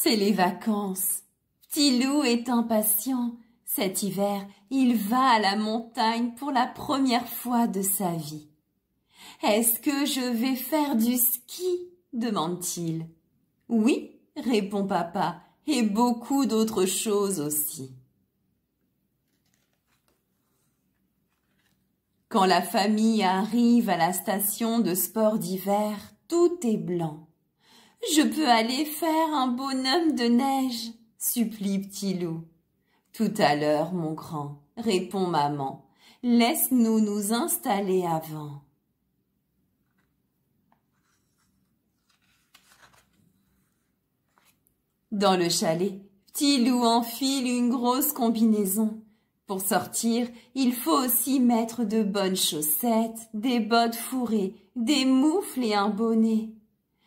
C'est les vacances. Petit loup est impatient. Cet hiver, il va à la montagne pour la première fois de sa vie. Est-ce que je vais faire du ski demande-t-il. Oui, répond papa, et beaucoup d'autres choses aussi. Quand la famille arrive à la station de sport d'hiver, tout est blanc. Je peux aller faire un bonhomme de neige, supplie petit loup. Tout à l'heure, mon grand, répond maman. Laisse-nous nous installer avant. Dans le chalet, Petit loup enfile une grosse combinaison. Pour sortir, il faut aussi mettre de bonnes chaussettes, des bottes fourrées, des moufles et un bonnet.